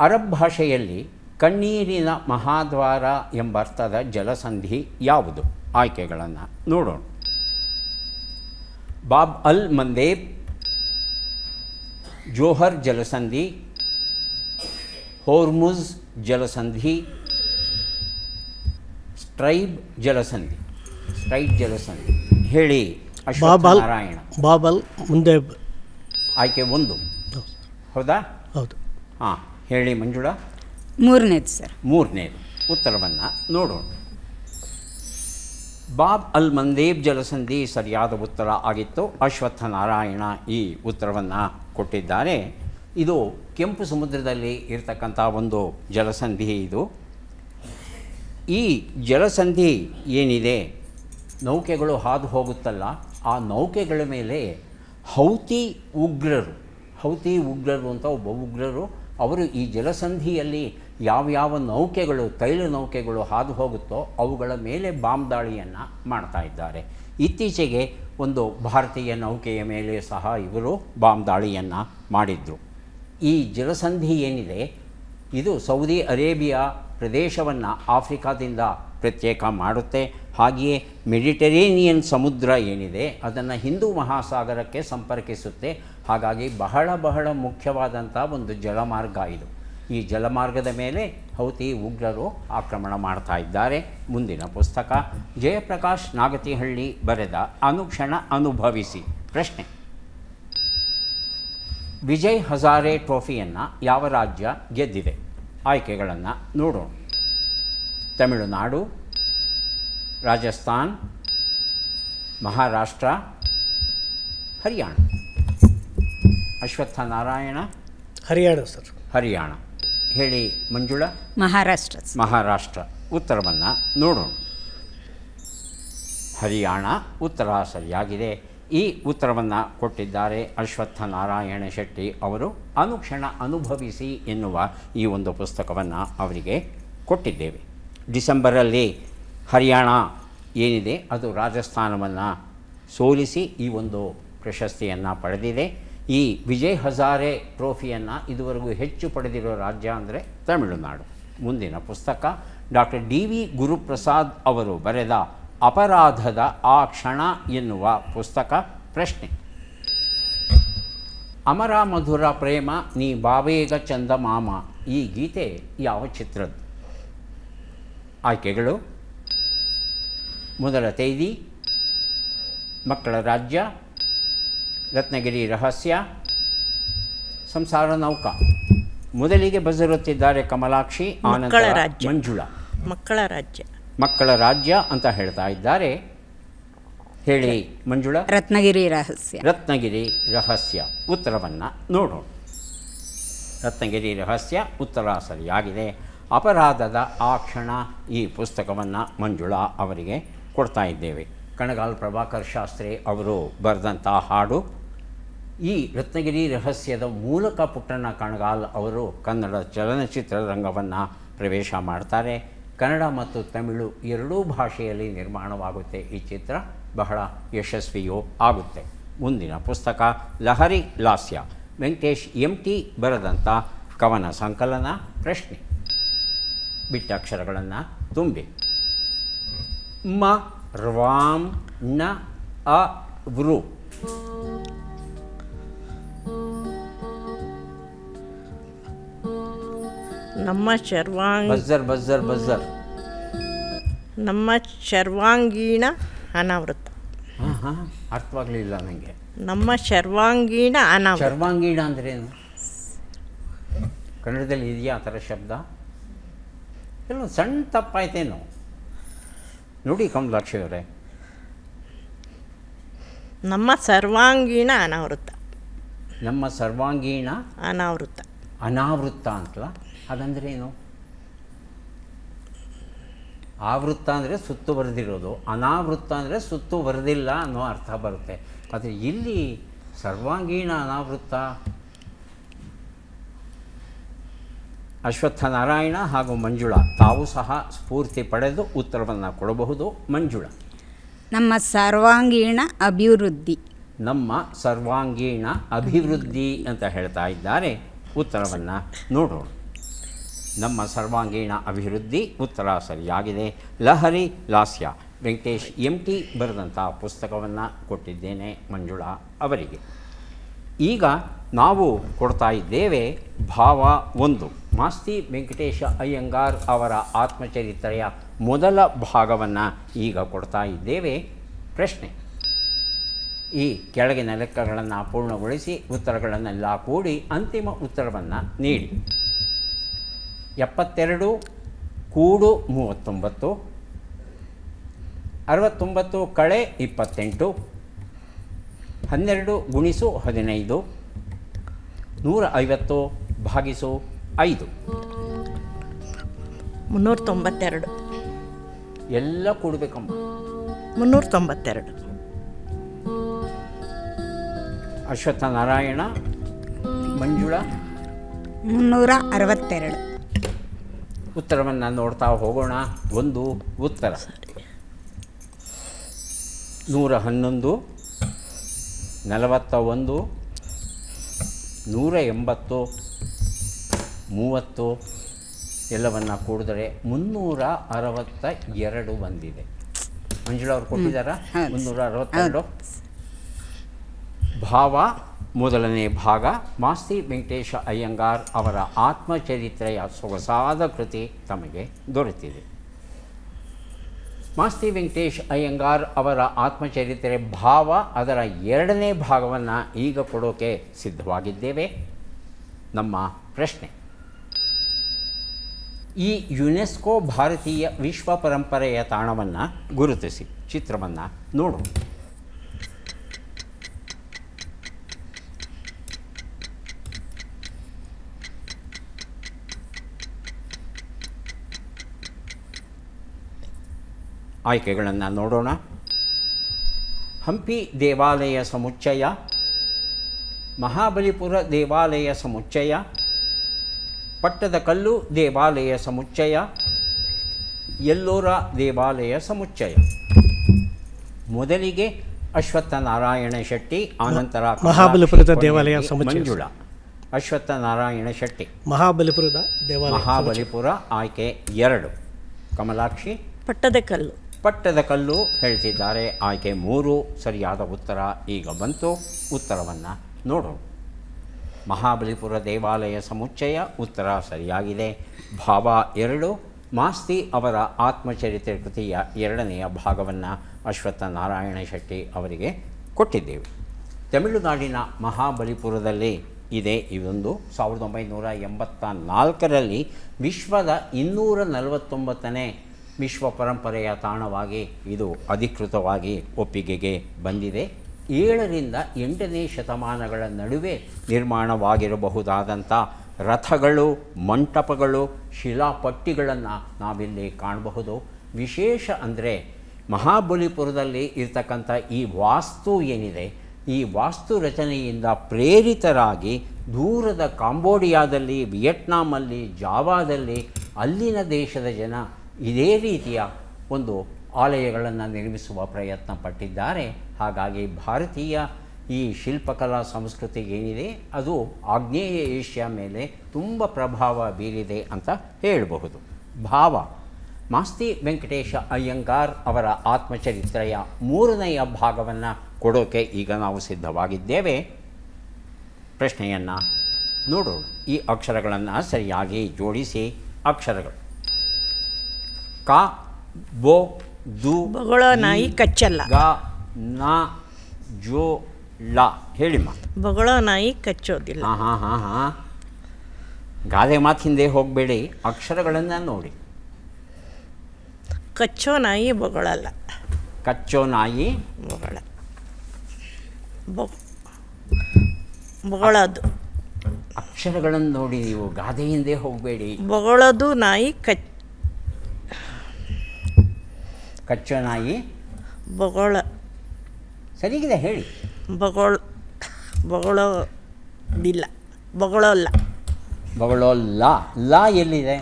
ಅರಬ್ ಭಾಷೆಯಲ್ಲಿ ಕಣ್ಣೀರಿನ ಮಹಾದ್ವಾರ ಎಂಬರ್ಥದ ಜಲಸಂಧಿ ಯಾವುದು ಆಯ್ಕೆಗಳನ್ನು ನೋಡೋಣ ಬಾಬ್ ಅಲ್ ಮಂದೇಬ್ ಜೋಹರ್ ಜಲಸಂಧಿ ಹೋರ್ಮುಜ್ ಜಲಸಂಧಿ ಸ್ಟ್ರೈಬ್ ಜಲಸಂಧಿ ಸ್ಟ್ರೈಬ್ ಜಲಸಂಧಿ ಹೇಳಿ ಬಾಬಲ್ ನಾರಾಯಣ ಬಾಬಲ್ ಮುಂದೆ ಆಯ್ಕೆ ಒಂದು ಹೌದಾ ಹೌದು ಹಾಂ ಹೇಳಿ ಮಂಜುಳಾ ಮೂರನೇದು ಸರ್ ಮೂರನೇದು ಉತ್ತರವನ್ನು ನೋಡೋಣ ಬಾಬ್ ಅಲ್ ಮಂದೇಬ್ ಜಲಸಂಧಿ ಸರಿಯಾದ ಉತ್ತರ ಆಗಿತ್ತು ಅಶ್ವತ್ಥ ನಾರಾಯಣ ಈ ಉತ್ತರವನ್ನು ಕೊಟ್ಟಿದ್ದಾರೆ ಇದು ಕೆಂಪು ಸಮುದ್ರದಲ್ಲಿ ಇರತಕ್ಕಂಥ ಒಂದು ಜಲಸಂಧಿ ಇದು ಈ ಜಲಸಂಧಿ ಏನಿದೆ ನೌಕೆಗಳು ಹಾದು ಹೋಗುತ್ತಲ್ಲ ಆ ನೌಕೆಗಳ ಮೇಲೆ ಹೌತಿ ಉಗ್ರರು ಹೌತಿ ಉಗ್ರರು ಅಂತ ಒಬ್ಬ ಉಗ್ರರು ಅವರು ಈ ಜಲಸಂಧಿಯಲ್ಲಿ ಯಾವ್ಯಾವ ನೌಕೆಗಳು ತೈಲ ನೌಕೆಗಳು ಹಾದು ಹೋಗುತ್ತೋ ಅವುಗಳ ಮೇಲೆ ಬಾಂಬ್ ದಾಳಿಯನ್ನು ಮಾಡ್ತಾ ಇದ್ದಾರೆ ಇತ್ತೀಚೆಗೆ ಒಂದು ಭಾರತೀಯ ನೌಕೆಯ ಮೇಲೆ ಸಹ ಇವರು ಬಾಂಬ್ ದಾಳಿಯನ್ನು ಮಾಡಿದರು ಈ ಜಲಸಂಧಿ ಏನಿದೆ ಇದು ಸೌದಿ ಅರೇಬಿಯಾ ಪ್ರದೇಶವನ್ನು ಆಫ್ರಿಕಾದಿಂದ ಪ್ರತ್ಯೇಕ ಮಾಡುತ್ತೆ ಹಾಗೆಯೇ ಮೆಡಿಟರೇನಿಯನ್ ಸಮುದ್ರ ಏನಿದೆ ಅದನ್ನು ಹಿಂದೂ ಮಹಾಸಾಗರಕ್ಕೆ ಸಂಪರ್ಕಿಸುತ್ತೆ ಹಾಗಾಗಿ ಬಹಳ ಬಹಳ ಮುಖ್ಯವಾದಂಥ ಒಂದು ಜಲಮಾರ್ಗ ಇದು ಈ ಜಲಮಾರ್ಗದ ಮೇಲೆ ಹೌತಿ ಉಗ್ರರು ಆಕ್ರಮಣ ಮಾಡ್ತಾ ಇದ್ದಾರೆ ಮುಂದಿನ ಪುಸ್ತಕ ಜಯಪ್ರಕಾಶ್ ನಾಗತಿಹಳ್ಳಿ ಬರೆದ ಅನುಕ್ಷಣ ಅನುಭವಿಸಿ ಪ್ರಶ್ನೆ ವಿಜಯ್ ಹಜಾರೆ ಟ್ರೋಫಿಯನ್ನು ಯಾವ ರಾಜ್ಯ ಗೆದ್ದಿದೆ ಆಯ್ಕೆಗಳನ್ನು ನೋಡೋಣ ತಮಿಳುನಾಡು ರಾಜಸ್ಥಾನ್ ಮಹಾರಾಷ್ಟ್ರ ಹರಿಯಾಣ ಅಶ್ವತ್ಥ ನಾರಾಯಣ ಹರಿಯಾಣ ಸರ್ ಹರಿಯಾಣ ಹೇಳಿ ಮಂಜುಳಾ ಮಹಾರಾಷ್ಟ್ರ ಮಹಾರಾಷ್ಟ್ರ ಉತ್ತರವನ್ನು ನೋಡೋಣ ಹರಿಯಾಣ ಉತ್ತರ ಸರಿಯಾಗಿದೆ ಈ ಉತ್ತರವನ್ನು ಕೊಟ್ಟಿದ್ದಾರೆ ಅಶ್ವತ್ಥ ನಾರಾಯಣ ಶೆಟ್ಟಿ ಅವರು ಅನುಕ್ಷಣ ಅನುಭವಿಸಿ ಎನ್ನುವ ಈ ಒಂದು ಪುಸ್ತಕವನ್ನು ಅವರಿಗೆ ಕೊಟ್ಟಿದ್ದೇವೆ ಡಿಸೆಂಬರಲ್ಲಿ ಹರಿಯಾಣ ಏನಿದೆ ಅದು ರಾಜಸ್ಥಾನವನ್ನು ಸೋಲಿಸಿ ಈ ಒಂದು ಪ್ರಶಸ್ತಿಯನ್ನು ಪಡೆದಿದೆ ಈ ವಿಜಯ್ ಹಜಾರೆ ಟ್ರೋಫಿಯನ್ನು ಇದುವರೆಗೂ ಹೆಚ್ಚು ಪಡೆದಿರೋ ರಾಜ್ಯ ಅಂದರೆ ತಮಿಳುನಾಡು ಮುಂದಿನ ಪುಸ್ತಕ ಡಾಕ್ಟರ್ ಡಿ ವಿ ಗುರುಪ್ರಸಾದ್ ಅವರು ಬರೆದ ಅಪರಾಧದ ಆ ಕ್ಷಣ ಎನ್ನುವ ಪುಸ್ತಕ ಪ್ರಶ್ನೆ ಅಮರ ಮಧುರ ಪ್ರೇಮ ನೀ ಬಾವೇಗ ಚಂದ ಮಾಮ ಈ ಗೀತೆ ಯಾವ ಚಿತ್ರದ್ದು ಆಯ್ಕೆಗಳು ಮೊದಲ ತೇದಿ ಮಕ್ಕಳ ರಾಜ್ಯ ರತ್ನಗಿರಿ ರಹಸ್ಯ ಸಂಸಾರ ನೌಕ ಮೊದಲಿಗೆ ಬಜರುತ್ತಿದ್ದಾರೆ ಕಮಲಾಕ್ಷಿ ಆನಂದ ಮಂಜುಳ ಮಕ್ಕಳ ರಾಜ್ಯ ಮಕ್ಕಳ ರಾಜ್ಯ ಅಂತ ಹೇಳ್ತಾ ಇದ್ದಾರೆ ಹೇಳಿ ಮಂಜುಳಾ ರತ್ನಗಿರಿ ರಹಸ್ಯ ರತ್ನಗಿರಿ ರಹಸ್ಯ ಉತ್ತರವನ್ನು ನೋಡೋಣ ರತ್ನಗಿರಿ ರಹಸ್ಯ ಉತ್ತರ ಸರಿಯಾಗಿದೆ ಅಪರಾಧದ ಆ ಕ್ಷಣ ಈ ಪುಸ್ತಕವನ್ನು ಮಂಜುಳಾ ಅವರಿಗೆ ಕೊಡ್ತಾ ಇದ್ದೇವೆ ಕಣಗಾಲ್ ಪ್ರಭಾಕರ್ ಶಾಸ್ತ್ರಿ ಅವರು ಬರೆದಂಥ ಹಾಡು ಈ ರತ್ನಗಿರಿ ರಹಸ್ಯದ ಮೂಲಕ ಪುಟ್ಟಣ್ಣ ಕಣಗಾಲ್ ಅವರು ಕನ್ನಡ ಚಲನಚಿತ್ರರಂಗವನ್ನು ಪ್ರವೇಶ ಮಾಡ್ತಾರೆ ಕನ್ನಡ ಮತ್ತು ತಮಿಳು ಎರಡೂ ಭಾಷೆಯಲ್ಲಿ ನಿರ್ಮಾಣವಾಗುತ್ತೆ ಈ ಚಿತ್ರ ಬಹಳ ಯಶಸ್ವಿಯೂ ಆಗುತ್ತೆ ಮುಂದಿನ ಪುಸ್ತಕ ಲಹರಿ ಲಾಸ್ಯ ವೆಂಕಟೇಶ್ ಎಂ ಟಿ ಬರೆದಂಥ ಕವನ ಸಂಕಲನ ಪ್ರಶ್ನೆ ಬಿಟ್ಟ ಅಕ್ಷರಗಳನ್ನು ತುಂಬಿ ಮ ರ್ವಾಂ ನ ಅ ವೃ ನಮ್ಮ ಶರ್ವಾಂಗ್ ಬಜರ್ ಬಜರ್ ಬಜರ್ ನಮ್ಮ ಶರ್ವಾಂಗೀಣ ಅನಾವೃತ ಅರ್ಥವಾಗಲಿಲ್ಲ ನನಗೆ ನಮ್ಮ ಶರ್ವಾಂಗೀಣ ಅನಾವೃತ ಶರ್ವಾಂಗೀಣ ಏನು ಕನ್ನಡದಲ್ಲಿ ಇದೆಯಾ ಆ ಥರ ಶಬ್ದ ಇಲ್ಲ ಸಣ್ಣ ತಪ್ಪಾಯ್ತೇನು ನೋಡಿ ಕಮಲಾಕ್ಷಿ ಅವರೇ ನಮ್ಮ ಸರ್ವಾಂಗೀಣ ಅನಾವೃತ ನಮ್ಮ ಸರ್ವಾಂಗೀಣ ಅನಾವೃತ ಅನಾವೃತ ಅಂತಲ್ಲ ಅದಂದರೇನು ಆವೃತ್ತ ಅಂದರೆ ಸುತ್ತು ಬರೆದಿರೋದು ಅನಾವೃತ್ತ ಅಂದರೆ ಸುತ್ತು ಬರೆದಿಲ್ಲ ಅನ್ನೋ ಅರ್ಥ ಬರುತ್ತೆ ಆದರೆ ಇಲ್ಲಿ ಸರ್ವಾಂಗೀಣ ಅನಾವೃತ್ತ ಅಶ್ವತ್ಥ ನಾರಾಯಣ ಹಾಗೂ ಮಂಜುಳ ತಾವು ಸಹ ಸ್ಫೂರ್ತಿ ಪಡೆದು ಉತ್ತರವನ್ನು ಕೊಡಬಹುದು ಮಂಜುಳ ನಮ್ಮ ಸರ್ವಾಂಗೀಣ ಅಭಿವೃದ್ಧಿ ನಮ್ಮ ಸರ್ವಾಂಗೀಣ ಅಭಿವೃದ್ಧಿ ಅಂತ ಹೇಳ್ತಾ ಇದ್ದಾರೆ ಉತ್ತರವನ್ನು ನೋಡೋಣ ನಮ್ಮ ಸರ್ವಾಂಗೀಣ ಅಭಿವೃದ್ಧಿ ಉತ್ತರ ಸರಿಯಾಗಿದೆ ಲಹರಿ ಲಾಸ್ಯ ವೆಂಕಟೇಶ್ ಎಂ ಟಿ ಬರೆದಂಥ ಪುಸ್ತಕವನ್ನು ಕೊಟ್ಟಿದ್ದೇನೆ ಮಂಜುಳಾ ಅವರಿಗೆ ಈಗ ನಾವು ಕೊಡ್ತಾ ಇದ್ದೇವೆ ಭಾವ ಒಂದು ಮಾಸ್ತಿ ವೆಂಕಟೇಶ ಅಯ್ಯಂಗಾರ್ ಅವರ ಆತ್ಮಚರಿತ್ರೆಯ ಮೊದಲ ಭಾಗವನ್ನು ಈಗ ಕೊಡ್ತಾ ಇದ್ದೇವೆ ಪ್ರಶ್ನೆ ಈ ಕೆಳಗಿನ ಲೆಕ್ಕಗಳನ್ನು ಪೂರ್ಣಗೊಳಿಸಿ ಉತ್ತರಗಳನ್ನೆಲ್ಲ ಕೂಡಿ ಅಂತಿಮ ಉತ್ತರವನ್ನು ನೀಡಿ ಎಪ್ಪತ್ತೆರಡು ಕೂಡು ಮೂವತ್ತೊಂಬತ್ತು ಅರವತ್ತೊಂಬತ್ತು ಕಳೆ ಇಪ್ಪತ್ತೆಂಟು ಹನ್ನೆರಡು ಗುಣಿಸು ಹದಿನೈದು ನೂರ ಐವತ್ತು ಭಾಗಿಸು ಐದು ಮುನ್ನೂರ ತೊಂಬತ್ತೆರಡು ಎಲ್ಲ ಕೊಡಬೇಕಮ್ಮ ಮುನ್ನೂರ ತೊಂಬತ್ತೆರಡು ಅಶ್ವತ್ಥ ನಾರಾಯಣ ಮಂಜುಳಾ ಮುನ್ನೂರ ಅರವತ್ತೆರಡು ಉತ್ತರವನ್ನು ನೋಡ್ತಾ ಹೋಗೋಣ ಒಂದು ಉತ್ತರ ನೂರ ಹನ್ನೊಂದು ನಲವತ್ತ ಒಂದು ನೂರ ಎಂಬತ್ತು ಮೂವತ್ತು ಎಲ್ಲವನ್ನು ಕೂಡಿದರೆ ಮುನ್ನೂರ ಅರವತ್ತ ಎರಡು ಬಂದಿದೆ ಮಂಜುಳ ಅವ್ರು ಕೊಟ್ಟಿದ್ದಾರಾ ಮುನ್ನೂರ ಅರವತ್ತೆರಡು ಭಾವ ಮೊದಲನೇ ಭಾಗ ಮಾಸ್ತಿ ವೆಂಕಟೇಶ ಅಯ್ಯಂಗಾರ್ ಅವರ ಆತ್ಮಚರಿತ್ರೆಯ ಸೊಗಸಾದ ಕೃತಿ ತಮಗೆ ದೊರೆತಿದೆ ಮಾಸ್ತಿ ವೆಂಕಟೇಶ್ ಅಯ್ಯಂಗಾರ್ ಅವರ ಆತ್ಮಚರಿತ್ರೆ ಭಾವ ಅದರ ಎರಡನೇ ಭಾಗವನ್ನು ಈಗ ಕೊಡೋಕೆ ಸಿದ್ಧವಾಗಿದ್ದೇವೆ ನಮ್ಮ ಪ್ರಶ್ನೆ ಈ ಯುನೆಸ್ಕೋ ಭಾರತೀಯ ವಿಶ್ವ ಪರಂಪರೆಯ ತಾಣವನ್ನು ಗುರುತಿಸಿ ಚಿತ್ರವನ್ನು ನೋಡು ಆಯ್ಕೆಗಳನ್ನು ನೋಡೋಣ ಹಂಪಿ ದೇವಾಲಯ ಸಮುಚ್ಚಯ ಮಹಾಬಲಿಪುರ ದೇವಾಲಯ ಸಮುಚ್ಚಯ ಪಟ್ಟದಕಲ್ಲು ದೇವಾಲಯ ಸಮುಚ್ಚಯ ಎಲ್ಲೋರ ದೇವಾಲಯ ಸಮುಚ್ಚಯ ಮೊದಲಿಗೆ ಅಶ್ವತ್ಥನಾರಾಯಣ ನಾರಾಯಣ ಶೆಟ್ಟಿ ಆನಂತರ ಮಹಾಬಲಿಪುರದ ದೇವಾಲಯ ಮಂಜುಳ ಅಶ್ವತ್ಥ ನಾರಾಯಣ ಶೆಟ್ಟಿ ಮಹಾಬಲಿಪುರದ ದೇವಾಲಯ ಮಹಾಬಲಿಪುರ ಆಯ್ಕೆ ಎರಡು ಕಮಲಾಕ್ಷಿ ಪಟ್ಟದಕಲ್ಲು ಪಟ್ಟದ ಕಲ್ಲು ಹೇಳ್ತಿದ್ದಾರೆ ಆಯ್ಕೆ ಮೂರು ಸರಿಯಾದ ಉತ್ತರ ಈಗ ಬಂತು ಉತ್ತರವನ್ನು ನೋಡೋಣ ಮಹಾಬಲಿಪುರ ದೇವಾಲಯ ಸಮುಚ್ಚಯ ಉತ್ತರ ಸರಿಯಾಗಿದೆ ಭಾವ ಎರಡು ಮಾಸ್ತಿ ಅವರ ಆತ್ಮಚರಿತ್ರೆ ಕೃತಿಯ ಎರಡನೆಯ ಭಾಗವನ್ನು ಅಶ್ವತ್ಥ ನಾರಾಯಣ ಶೆಟ್ಟಿ ಅವರಿಗೆ ಕೊಟ್ಟಿದ್ದೇವೆ ತಮಿಳುನಾಡಿನ ಮಹಾಬಲಿಪುರದಲ್ಲಿ ಇದೆ ಇದೊಂದು ಸಾವಿರದ ಒಂಬೈನೂರ ಎಂಬತ್ತ ನಾಲ್ಕರಲ್ಲಿ ವಿಶ್ವದ ಇನ್ನೂರ ನಲವತ್ತೊಂಬತ್ತನೇ ವಿಶ್ವ ಪರಂಪರೆಯ ತಾಣವಾಗಿ ಇದು ಅಧಿಕೃತವಾಗಿ ಒಪ್ಪಿಗೆಗೆ ಬಂದಿದೆ ಏಳರಿಂದ ಎಂಟನೇ ಶತಮಾನಗಳ ನಡುವೆ ನಿರ್ಮಾಣವಾಗಿರಬಹುದಾದಂಥ ರಥಗಳು ಮಂಟಪಗಳು ಶಿಲಾಪಟ್ಟಿಗಳನ್ನು ನಾವಿಲ್ಲಿ ಕಾಣಬಹುದು ವಿಶೇಷ ಅಂದರೆ ಮಹಾಬಲಿಪುರದಲ್ಲಿ ಇರತಕ್ಕಂಥ ಈ ವಾಸ್ತು ಏನಿದೆ ಈ ವಾಸ್ತು ರಚನೆಯಿಂದ ಪ್ರೇರಿತರಾಗಿ ದೂರದ ಕಾಂಬೋಡಿಯಾದಲ್ಲಿ ವಿಯೆಟ್ನಾಮಲ್ಲಿ ಜಾವಾದಲ್ಲಿ ಅಲ್ಲಿನ ದೇಶದ ಜನ ಇದೇ ರೀತಿಯ ಒಂದು ಆಲಯಗಳನ್ನು ನಿರ್ಮಿಸುವ ಪ್ರಯತ್ನ ಪಟ್ಟಿದ್ದಾರೆ ಹಾಗಾಗಿ ಭಾರತೀಯ ಈ ಶಿಲ್ಪಕಲಾ ಸಂಸ್ಕೃತಿ ಏನಿದೆ ಅದು ಆಗ್ನೇಯ ಏಷ್ಯಾ ಮೇಲೆ ತುಂಬ ಪ್ರಭಾವ ಬೀರಿದೆ ಅಂತ ಹೇಳಬಹುದು ಭಾವ ಮಾಸ್ತಿ ವೆಂಕಟೇಶ ಅಯ್ಯಂಗಾರ್ ಅವರ ಆತ್ಮಚರಿತ್ರೆಯ ಮೂರನೆಯ ಭಾಗವನ್ನು ಕೊಡೋಕೆ ಈಗ ನಾವು ಸಿದ್ಧವಾಗಿದ್ದೇವೆ ಪ್ರಶ್ನೆಯನ್ನು ನೋಡೋಣ ಈ ಅಕ್ಷರಗಳನ್ನು ಸರಿಯಾಗಿ ಜೋಡಿಸಿ ಅಕ್ಷರಗಳು ಕಾ ಬೋ ದು ಬೊಗಳೋ ನಾಯಿ ಕಚ್ಚಲ್ಲ ಗ ನಾ ಜೋ ಲ ಮಾ ಬಗಳ ನಾಯಿ ಕಚ್ಚೋದಿಲ್ಲ ಹಾಂ ಹಾಂ ಹಾಂ ಗಾದೆ ಮಾತು ಹಿಂದೆ ಹೋಗಬೇಡಿ ಅಕ್ಷರಗಳನ್ನು ನೋಡಿ ಕಚ್ಚೋ ನಾಯಿ ಬೊಗಳಲ್ಲ ಕಚ್ಚೋ ನಾಯಿ ಬೊಗಳ ಬೊಗಳದು ಅಕ್ಷರಗಳನ್ನು ನೋಡಿ ನೀವು ಗಾದೆ ಹಿಂದೆ ಹೋಗಬೇಡಿ ಬೊಗಳದು ನಾಯಿ ಕಚ್ ನಾಯಿ ಬೊಗಳ ಸರಿಗಿದೆ ಹೇಳಿ ಬಗೋಳ ಬೊಗಳೋದಿಲ್ಲ ಬೊಗಳೋಲ್ಲ ಬೊಗಳೋಲ್ಲ ಲ ಎಲ್ಲಿದೆ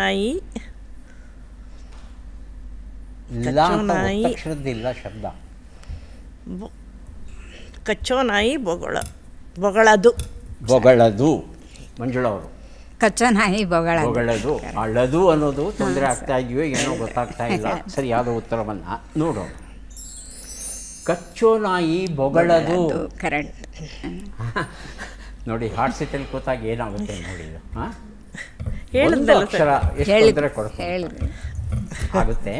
ನಾಯಿ ಇಲ್ಲ ಶಬ್ದ ಕಚ್ಚೋ ನಾಯಿ ಬೊಗಳ ಬೊಗಳದು ಬೊಗಳದು ಮಂಜುಳವರು ಕಚ್ಚಾ ನಾಯಿ ಬೊಗಳದು ಅಳದು ಅನ್ನೋದು ತೊಂದರೆ ಆಗ್ತಾ ಇದೆಯೋ ಏನೋ ಗೊತ್ತಾಗ್ತಾ ಇಲ್ಲ ಸರಿ ಯಾವುದೋ ಉತ್ತರವನ್ನು ನೋಡೋಣ ಕಚ್ಚೋ ನಾಯಿ ಬೊಗಳದು ಕರೆಕ್ಟ್ ನೋಡಿ ಹಾರ್ಟ್ ಸಿಟಿಯಲ್ಲಿ ಕೂತಾಗ ಏನಾಗುತ್ತೆ ನೋಡಿ ಆಗುತ್ತೆ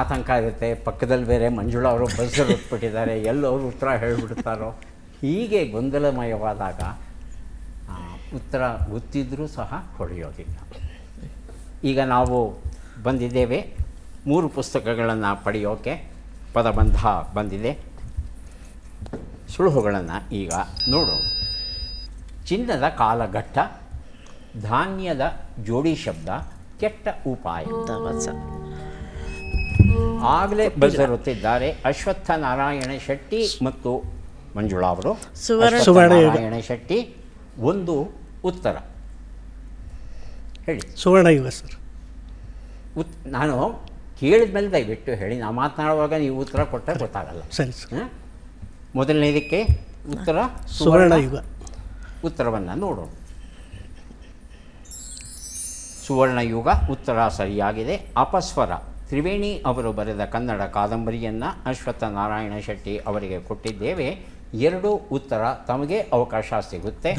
ಆತಂಕ ಇರುತ್ತೆ ಪಕ್ಕದಲ್ಲಿ ಬೇರೆ ಮಂಜುಳ ಅವರು ಬಸ್ಸಲ್ಲಿ ಬಿಟ್ಟಿದ್ದಾರೆ ಎಲ್ಲವರು ಉತ್ತರ ಹೇಳಿಬಿಡ್ತಾರೋ ಹೀಗೆ ಗೊಂದಲಮಯವಾದಾಗ ಉತ್ತರ ಗೊತ್ತಿದ್ದರೂ ಸಹ ಹೊಡೆಯೋದಿಲ್ಲ ಈಗ ನಾವು ಬಂದಿದ್ದೇವೆ ಮೂರು ಪುಸ್ತಕಗಳನ್ನು ಪಡೆಯೋಕೆ ಪದಬಂಧ ಬಂದಿದೆ ಸುಳುಹುಗಳನ್ನು ಈಗ ನೋಡೋಣ ಚಿನ್ನದ ಕಾಲಘಟ್ಟ ಧಾನ್ಯದ ಜೋಡಿ ಶಬ್ದ ಕೆಟ್ಟ ಉಪಾಯ ಆಗಲೇ ಬಸರುತ್ತಿದ್ದಾರೆ ಅಶ್ವತ್ಥ ನಾರಾಯಣ ಶೆಟ್ಟಿ ಮತ್ತು ಮಂಜುಳಾ ಅವರು ಸುವರ್ಣ ನಾರಾಯಣ ಶೆಟ್ಟಿ ಒಂದು ಉತ್ತರ ಹೇಳಿ ಸುವರ್ಣಯುಗ ಸರ್ ಉತ್ ನಾನು ಕೇಳಿದ ಮೇಲೆ ದಯವಿಟ್ಟು ಹೇಳಿ ನಾನು ಮಾತನಾಡುವಾಗ ನೀವು ಉತ್ತರ ಕೊಟ್ಟರೆ ಗೊತ್ತಾಗಲ್ಲ ಸರಿ ಮೊದಲನೇದಕ್ಕೆ ಉತ್ತರ ಸುವರ್ಣಯುಗ ಉತ್ತರವನ್ನು ನೋಡೋಣ ಸುವರ್ಣಯುಗ ಉತ್ತರ ಸರಿಯಾಗಿದೆ ಅಪಸ್ವರ ತ್ರಿವೇಣಿ ಅವರು ಬರೆದ ಕನ್ನಡ ಕಾದಂಬರಿಯನ್ನು ಅಶ್ವತ್ಥ ನಾರಾಯಣ ಶೆಟ್ಟಿ ಅವರಿಗೆ ಕೊಟ್ಟಿದ್ದೇವೆ ಎರಡು ಉತ್ತರ ತಮಗೆ ಅವಕಾಶ ಸಿಗುತ್ತೆ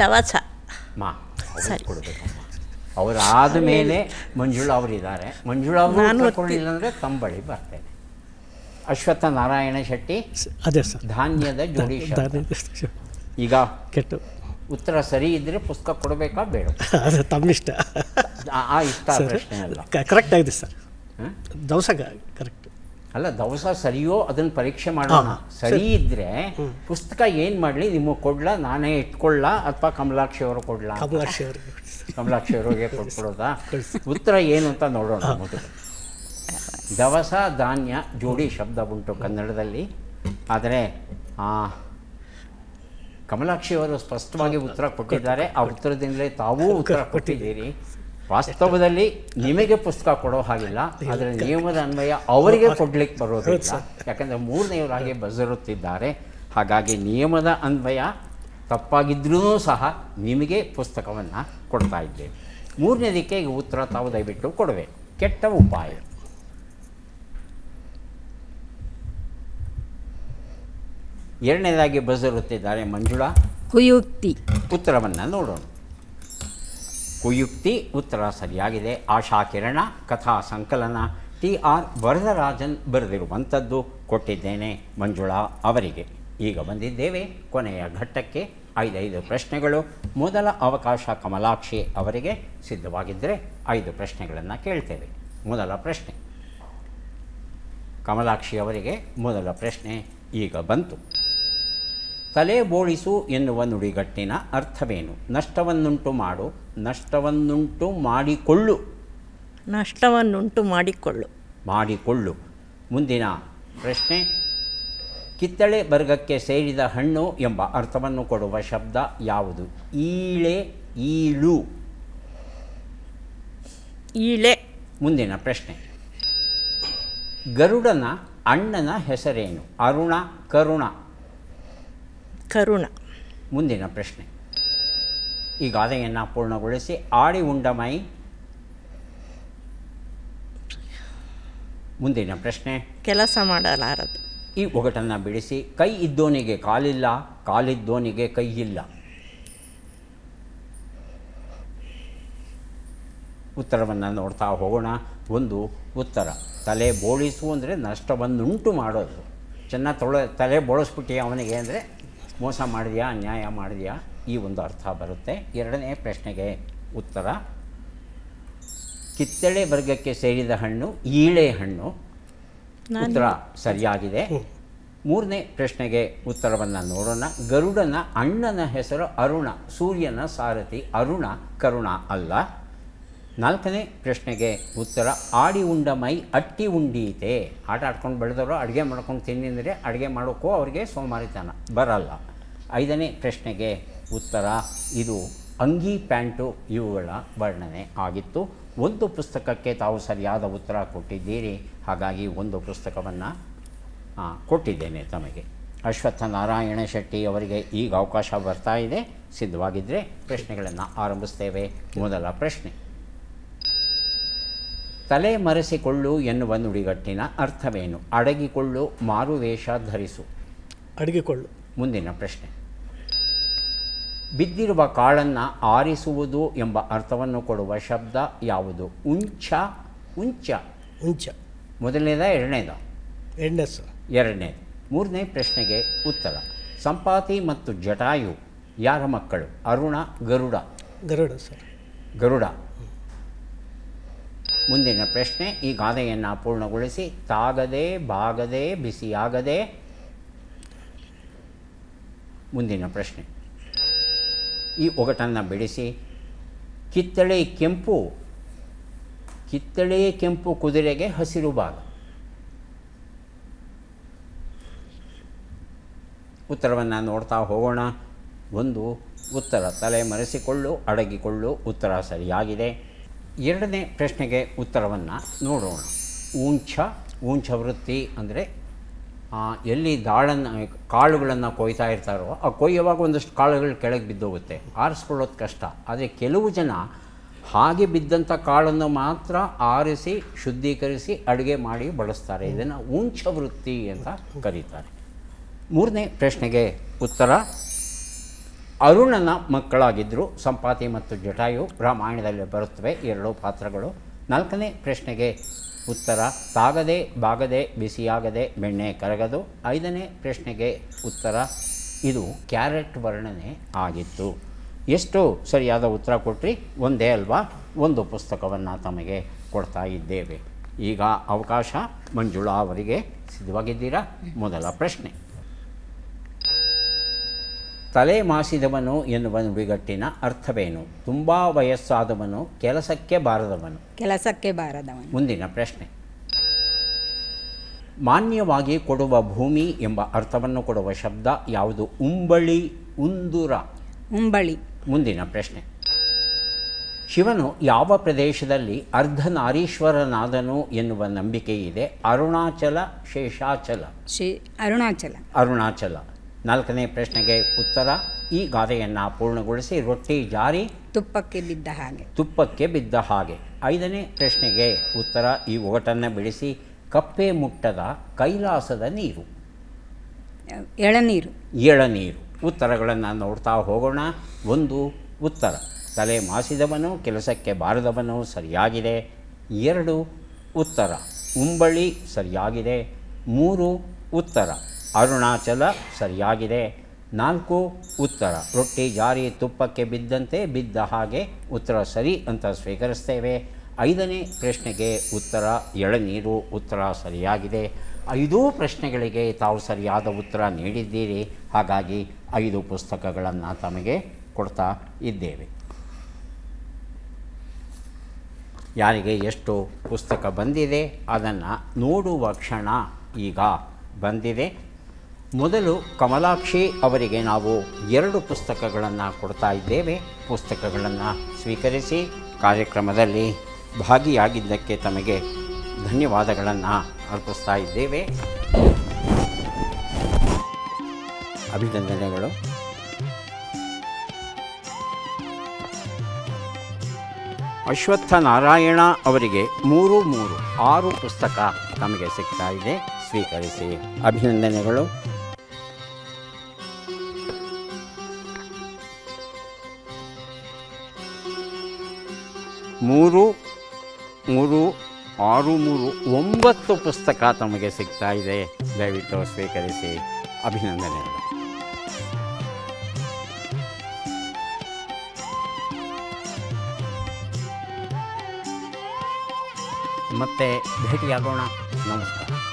ದವಸ ಮಾ ಅವರು ಆದ ಮೇಲೆ ಮಂಜುಳಾ ಅವರಿದ್ದಾರೆ ಮಂಜುಳಾ ಅವರು ಕೊಡಲಿಲ್ಲ ಅಂದರೆ ತಮ್ಮ ಬಳಿ ಬರ್ತೇನೆ ಅಶ್ವತ್ಥ ನಾರಾಯಣ ಶೆಟ್ಟಿ ಅದೇ ಸರ್ ಧಾನ್ಯದ ಜೋಡಿ ಈಗ ಕೆಟ್ಟು ಉತ್ತರ ಸರಿ ಇದ್ದರೆ ಪುಸ್ತಕ ಕೊಡಬೇಕಾ ಬೇಡ ಅದು ತಮ್ಮಿಷ್ಟ ಆ ಇಷ್ಟ ಕರೆಕ್ಟ್ ಆಗಿದೆ ಸರ್ ದವಸ ಕರೆಕ್ಟ್ ಅಲ್ಲ ದವಸ ಸರಿಯೋ ಅದನ್ನ ಪರೀಕ್ಷೆ ಮಾಡೋಣ ಸರಿ ಇದ್ರೆ ಪುಸ್ತಕ ಏನ್ ಮಾಡಲಿ ನಿಮಗೆ ಕೊಡ್ಲಾ ನಾನೇ ಇಟ್ಕೊಳ್ಳ ಅಥವಾ ಕಮಲಾಕ್ಷಿ ಅವರು ಕೊಡ್ಲಾ ಕಮಲಾಕ್ಷಿ ಅವರು ಕಮಲಾಕ್ಷಿ ಅವರಿಗೆ ಉತ್ತರ ಏನು ಅಂತ ನೋಡೋಣ ದವಸ ಧಾನ್ಯ ಜೋಡಿ ಶಬ್ದ ಉಂಟು ಕನ್ನಡದಲ್ಲಿ ಆದರೆ ಆ ಕಮಲಾಕ್ಷಿ ಅವರು ಸ್ಪಷ್ಟವಾಗಿ ಉತ್ತರ ಕೊಟ್ಟಿದ್ದಾರೆ ಆ ಉತ್ತರದಿಂದಲೇ ತಾವೂ ಉತ್ತರ ಕೊಟ್ಟಿದ್ದೀರಿ ವಾಸ್ತವದಲ್ಲಿ ನಿಮಗೆ ಪುಸ್ತಕ ಕೊಡೋ ಹಾಗಿಲ್ಲ ಆದರೆ ನಿಯಮದ ಅನ್ವಯ ಅವರಿಗೆ ಕೊಡ್ಲಿಕ್ಕೆ ಬರೋದಿಲ್ಲ ಯಾಕಂದರೆ ಮೂರನೆಯವರಾಗಿ ಹಾಗೆ ಬಜರುತ್ತಿದ್ದಾರೆ ಹಾಗಾಗಿ ನಿಯಮದ ಅನ್ವಯ ತಪ್ಪಾಗಿದ್ರೂ ಸಹ ನಿಮಗೆ ಪುಸ್ತಕವನ್ನು ಕೊಡ್ತಾ ಇದ್ದೇವೆ ಮೂರನೇದಕ್ಕೆ ಉತ್ತರ ತಾವು ದಯವಿಟ್ಟು ಕೊಡಬೇಕು ಕೆಟ್ಟ ಉಪಾಯ ಎರಡನೇದಾಗಿ ಬಜರುತ್ತಿದ್ದಾರೆ ಮಂಜುಳಾ ಕುಯುಕ್ತಿ ಉತ್ತರವನ್ನು ನೋಡೋಣ ಕುಯುಕ್ತಿ ಉತ್ತರ ಸರಿಯಾಗಿದೆ ಆಶಾಕಿರಣ ಕಥಾ ಸಂಕಲನ ಟಿ ಆರ್ ವರದರಾಜನ್ ಬರೆದಿರುವಂಥದ್ದು ಕೊಟ್ಟಿದ್ದೇನೆ ಮಂಜುಳಾ ಅವರಿಗೆ ಈಗ ಬಂದಿದ್ದೇವೆ ಕೊನೆಯ ಘಟ್ಟಕ್ಕೆ ಐದೈದು ಪ್ರಶ್ನೆಗಳು ಮೊದಲ ಅವಕಾಶ ಕಮಲಾಕ್ಷಿ ಅವರಿಗೆ ಸಿದ್ಧವಾಗಿದ್ದರೆ ಐದು ಪ್ರಶ್ನೆಗಳನ್ನು ಕೇಳ್ತೇವೆ ಮೊದಲ ಪ್ರಶ್ನೆ ಕಮಲಾಕ್ಷಿ ಅವರಿಗೆ ಮೊದಲ ಪ್ರಶ್ನೆ ಈಗ ಬಂತು ತಲೆ ಬೋಳಿಸು ಎನ್ನುವ ನುಡಿಗಟ್ಟಿನ ಅರ್ಥವೇನು ನಷ್ಟವನ್ನುಂಟು ಮಾಡು ನಷ್ಟವನ್ನುಂಟು ಮಾಡಿಕೊಳ್ಳು ನಷ್ಟವನ್ನುಂಟು ಮಾಡಿಕೊಳ್ಳು ಮಾಡಿಕೊಳ್ಳು ಮುಂದಿನ ಪ್ರಶ್ನೆ ಕಿತ್ತಳೆ ವರ್ಗಕ್ಕೆ ಸೇರಿದ ಹಣ್ಣು ಎಂಬ ಅರ್ಥವನ್ನು ಕೊಡುವ ಶಬ್ದ ಯಾವುದು ಈಳೆ ಈಳು ಈಳೆ ಮುಂದಿನ ಪ್ರಶ್ನೆ ಗರುಡನ ಅಣ್ಣನ ಹೆಸರೇನು ಅರುಣ ಕರುಣ ಕರುಣ ಮುಂದಿನ ಪ್ರಶ್ನೆ ಈ ಗಾದೆಯನ್ನು ಪೂರ್ಣಗೊಳಿಸಿ ಆಡಿ ಉಂಡಮೈ ಮುಂದಿನ ಪ್ರಶ್ನೆ ಕೆಲಸ ಮಾಡಲಾರದು ಈ ಒಗಟನ್ನು ಬಿಡಿಸಿ ಕೈ ಇದ್ದೋನಿಗೆ ಕಾಲಿಲ್ಲ ಕಾಲಿದ್ದೋನಿಗೆ ಕೈ ಇಲ್ಲ ಉತ್ತರವನ್ನು ನೋಡ್ತಾ ಹೋಗೋಣ ಒಂದು ಉತ್ತರ ತಲೆ ಬೋಳಿಸು ಅಂದರೆ ನಷ್ಟವನ್ನುಂಟು ಮಾಡೋದು ಚೆನ್ನಾಗಿ ತೊಳೆ ತಲೆ ಬೋಳಿಸ್ಬಿಟ್ಟು ಅವನಿಗೆ ಅಂದರೆ ಮೋಸ ಮಾಡಿದೆಯಾ ಅನ್ಯಾಯ ಮಾಡಿದೆಯಾ ಈ ಒಂದು ಅರ್ಥ ಬರುತ್ತೆ ಎರಡನೇ ಪ್ರಶ್ನೆಗೆ ಉತ್ತರ ಕಿತ್ತಳೆ ವರ್ಗಕ್ಕೆ ಸೇರಿದ ಹಣ್ಣು ಈಳೆ ಹಣ್ಣು ಉತ್ತರ ಸರಿಯಾಗಿದೆ ಮೂರನೇ ಪ್ರಶ್ನೆಗೆ ಉತ್ತರವನ್ನು ನೋಡೋಣ ಗರುಡನ ಅಣ್ಣನ ಹೆಸರು ಅರುಣ ಸೂರ್ಯನ ಸಾರಥಿ ಅರುಣ ಕರುಣ ಅಲ್ಲ ನಾಲ್ಕನೇ ಪ್ರಶ್ನೆಗೆ ಉತ್ತರ ಆಡಿ ಉಂಡ ಮೈ ಅಟ್ಟಿ ಉಂಡೀತೆ ಆಟ ಆಡ್ಕೊಂಡು ಬೆಳೆದವರು ಅಡುಗೆ ಮಾಡ್ಕೊಂಡು ತಿಂದಿಂದರೆ ಅಡುಗೆ ಮಾಡೋಕ್ಕೂ ಅವರಿಗೆ ಸೋಮಾರಿತನ ಬರಲ್ಲ ಐದನೇ ಪ್ರಶ್ನೆಗೆ ಉತ್ತರ ಇದು ಅಂಗಿ ಪ್ಯಾಂಟು ಇವುಗಳ ವರ್ಣನೆ ಆಗಿತ್ತು ಒಂದು ಪುಸ್ತಕಕ್ಕೆ ತಾವು ಸರಿಯಾದ ಉತ್ತರ ಕೊಟ್ಟಿದ್ದೀರಿ ಹಾಗಾಗಿ ಒಂದು ಪುಸ್ತಕವನ್ನು ಕೊಟ್ಟಿದ್ದೇನೆ ತಮಗೆ ಅಶ್ವತ್ಥ ನಾರಾಯಣ ಶೆಟ್ಟಿ ಅವರಿಗೆ ಈಗ ಅವಕಾಶ ಬರ್ತಾ ಇದೆ ಸಿದ್ಧವಾಗಿದ್ದರೆ ಪ್ರಶ್ನೆಗಳನ್ನು ಆರಂಭಿಸ್ತೇವೆ ಮೊದಲ ಪ್ರಶ್ನೆ ತಲೆ ಮರೆಸಿಕೊಳ್ಳು ಎನ್ನುವ ನುಡಿಗಟ್ಟಿನ ಅರ್ಥವೇನು ಅಡಗಿಕೊಳ್ಳು ವೇಷ ಧರಿಸು ಅಡಗಿಕೊಳ್ಳು ಮುಂದಿನ ಪ್ರಶ್ನೆ ಬಿದ್ದಿರುವ ಕಾಳನ್ನು ಆರಿಸುವುದು ಎಂಬ ಅರ್ಥವನ್ನು ಕೊಡುವ ಶಬ್ದ ಯಾವುದು ಉಂಚ ಉಂಚ ಉಂಚ ಮೊದಲನೇದ ಎರಡನೇದ ಎರಡನೇ ಎರಡನೇದು ಮೂರನೇ ಪ್ರಶ್ನೆಗೆ ಉತ್ತರ ಸಂಪಾತಿ ಮತ್ತು ಜಟಾಯು ಯಾರ ಮಕ್ಕಳು ಅರುಣ ಗರುಡ ಗರುಡ ಸರ್ ಗರುಡ ಮುಂದಿನ ಪ್ರಶ್ನೆ ಈ ಗಾದೆಯನ್ನು ಪೂರ್ಣಗೊಳಿಸಿ ತಾಗದೆ ಬಾಗದೆ ಬಿಸಿಯಾಗದೆ ಮುಂದಿನ ಪ್ರಶ್ನೆ ಈ ಒಗಟನ್ನು ಬಿಡಿಸಿ ಕಿತ್ತಳೆ ಕೆಂಪು ಕಿತ್ತಳೆ ಕೆಂಪು ಕುದುರೆಗೆ ಹಸಿರು ಭಾಗ ಉತ್ತರವನ್ನು ನೋಡ್ತಾ ಹೋಗೋಣ ಒಂದು ಉತ್ತರ ತಲೆ ಮರೆಸಿಕೊಳ್ಳು ಅಡಗಿಕೊಳ್ಳು ಉತ್ತರ ಸರಿಯಾಗಿದೆ ಎರಡನೇ ಪ್ರಶ್ನೆಗೆ ಉತ್ತರವನ್ನು ನೋಡೋಣ ಊಂಛ ಊಂಛ ವೃತ್ತಿ ಅಂದರೆ ಎಲ್ಲಿ ದಾಳನ್ನು ಕಾಳುಗಳನ್ನು ಕೊಯ್ತಾ ಇರ್ತಾರೋ ಆ ಕೊಯ್ಯುವಾಗ ಒಂದಷ್ಟು ಕಾಳುಗಳು ಕೆಳಗೆ ಬಿದ್ದೋಗುತ್ತೆ ಆರಿಸ್ಕೊಳ್ಳೋದು ಕಷ್ಟ ಆದರೆ ಕೆಲವು ಜನ ಹಾಗೆ ಬಿದ್ದಂಥ ಕಾಳನ್ನು ಮಾತ್ರ ಆರಿಸಿ ಶುದ್ಧೀಕರಿಸಿ ಅಡುಗೆ ಮಾಡಿ ಬಳಸ್ತಾರೆ ಇದನ್ನು ಊಂಛ ವೃತ್ತಿ ಅಂತ ಕರೀತಾರೆ ಮೂರನೇ ಪ್ರಶ್ನೆಗೆ ಉತ್ತರ ಅರುಣನ ಮಕ್ಕಳಾಗಿದ್ದರು ಸಂಪಾತಿ ಮತ್ತು ಜಟಾಯು ರಾಮಾಯಣದಲ್ಲಿ ಬರುತ್ತವೆ ಎರಡು ಪಾತ್ರಗಳು ನಾಲ್ಕನೇ ಪ್ರಶ್ನೆಗೆ ಉತ್ತರ ತಾಗದೆ ಬಾಗದೆ ಬಿಸಿಯಾಗದೆ ಬೆಣ್ಣೆ ಕರಗದು ಐದನೇ ಪ್ರಶ್ನೆಗೆ ಉತ್ತರ ಇದು ಕ್ಯಾರೆಟ್ ವರ್ಣನೆ ಆಗಿತ್ತು ಎಷ್ಟು ಸರಿಯಾದ ಉತ್ತರ ಕೊಟ್ಟ್ರಿ ಒಂದೇ ಅಲ್ವಾ ಒಂದು ಪುಸ್ತಕವನ್ನು ತಮಗೆ ಕೊಡ್ತಾ ಇದ್ದೇವೆ ಈಗ ಅವಕಾಶ ಮಂಜುಳಾ ಅವರಿಗೆ ಸಿದ್ಧವಾಗಿದ್ದೀರಾ ಮೊದಲ ಪ್ರಶ್ನೆ ತಲೆ ಮಾಸಿದವನು ಎನ್ನುವ ಬಿಗಟ್ಟಿನ ಅರ್ಥವೇನು ತುಂಬಾ ವಯಸ್ಸಾದವನು ಕೆಲಸಕ್ಕೆ ಬಾರದವನು ಕೆಲಸಕ್ಕೆ ಬಾರದವನು ಮುಂದಿನ ಪ್ರಶ್ನೆ ಮಾನ್ಯವಾಗಿ ಕೊಡುವ ಭೂಮಿ ಎಂಬ ಅರ್ಥವನ್ನು ಕೊಡುವ ಶಬ್ದ ಯಾವುದು ಉಂಬಳಿ ಉಂದುರ ಉಂಬಳಿ ಮುಂದಿನ ಪ್ರಶ್ನೆ ಶಿವನು ಯಾವ ಪ್ರದೇಶದಲ್ಲಿ ಅರ್ಧನಾರೀಶ್ವರನಾದನು ಎನ್ನುವ ನಂಬಿಕೆ ಇದೆ ಅರುಣಾಚಲ ಶೇಷಾಚಲ ಶೇ ಅರುಣಾಚಲ ಅರುಣಾಚಲ ನಾಲ್ಕನೇ ಪ್ರಶ್ನೆಗೆ ಉತ್ತರ ಈ ಗಾದೆಯನ್ನು ಪೂರ್ಣಗೊಳಿಸಿ ರೊಟ್ಟಿ ಜಾರಿ ತುಪ್ಪಕ್ಕೆ ಬಿದ್ದ ಹಾಗೆ ತುಪ್ಪಕ್ಕೆ ಬಿದ್ದ ಹಾಗೆ ಐದನೇ ಪ್ರಶ್ನೆಗೆ ಉತ್ತರ ಈ ಒಗಟನ್ನು ಬಿಡಿಸಿ ಕಪ್ಪೆ ಮುಟ್ಟದ ಕೈಲಾಸದ ನೀರು ಎಳನೀರು ಎಳನೀರು ಉತ್ತರಗಳನ್ನು ನೋಡ್ತಾ ಹೋಗೋಣ ಒಂದು ಉತ್ತರ ತಲೆ ಮಾಸಿದವನು ಕೆಲಸಕ್ಕೆ ಬಾರದವನು ಸರಿಯಾಗಿದೆ ಎರಡು ಉತ್ತರ ಉಂಬಳಿ ಸರಿಯಾಗಿದೆ ಮೂರು ಉತ್ತರ ಅರುಣಾಚಲ ಸರಿಯಾಗಿದೆ ನಾಲ್ಕು ಉತ್ತರ ರೊಟ್ಟಿ ಜಾರಿ ತುಪ್ಪಕ್ಕೆ ಬಿದ್ದಂತೆ ಬಿದ್ದ ಹಾಗೆ ಉತ್ತರ ಸರಿ ಅಂತ ಸ್ವೀಕರಿಸ್ತೇವೆ ಐದನೇ ಪ್ರಶ್ನೆಗೆ ಉತ್ತರ ಎಳನೀರು ಉತ್ತರ ಸರಿಯಾಗಿದೆ ಐದೂ ಪ್ರಶ್ನೆಗಳಿಗೆ ತಾವು ಸರಿಯಾದ ಉತ್ತರ ನೀಡಿದ್ದೀರಿ ಹಾಗಾಗಿ ಐದು ಪುಸ್ತಕಗಳನ್ನು ತಮಗೆ ಕೊಡ್ತಾ ಇದ್ದೇವೆ ಯಾರಿಗೆ ಎಷ್ಟು ಪುಸ್ತಕ ಬಂದಿದೆ ಅದನ್ನು ನೋಡುವ ಕ್ಷಣ ಈಗ ಬಂದಿದೆ ಮೊದಲು ಕಮಲಾಕ್ಷಿ ಅವರಿಗೆ ನಾವು ಎರಡು ಪುಸ್ತಕಗಳನ್ನು ಕೊಡ್ತಾ ಇದ್ದೇವೆ ಪುಸ್ತಕಗಳನ್ನು ಸ್ವೀಕರಿಸಿ ಕಾರ್ಯಕ್ರಮದಲ್ಲಿ ಭಾಗಿಯಾಗಿದ್ದಕ್ಕೆ ತಮಗೆ ಧನ್ಯವಾದಗಳನ್ನು ಅರ್ಪಿಸ್ತಾ ಇದ್ದೇವೆ ಅಭಿನಂದನೆಗಳು ಅಶ್ವತ್ಥ ನಾರಾಯಣ ಅವರಿಗೆ ಮೂರು ಮೂರು ಆರು ಪುಸ್ತಕ ತಮಗೆ ಸಿಗ್ತಾ ಇದೆ ಸ್ವೀಕರಿಸಿ ಅಭಿನಂದನೆಗಳು ಮೂರು ಮೂರು ಆರು ಮೂರು ಒಂಬತ್ತು ಪುಸ್ತಕ ತಮಗೆ ಸಿಗ್ತಾ ಇದೆ ದಯವಿಟ್ಟು ಸ್ವೀಕರಿಸಿ ಅಭಿನಂದನೆ ಮತ್ತೆ ಭೇಟಿಯಾಗೋಣ ನಮಸ್ಕಾರ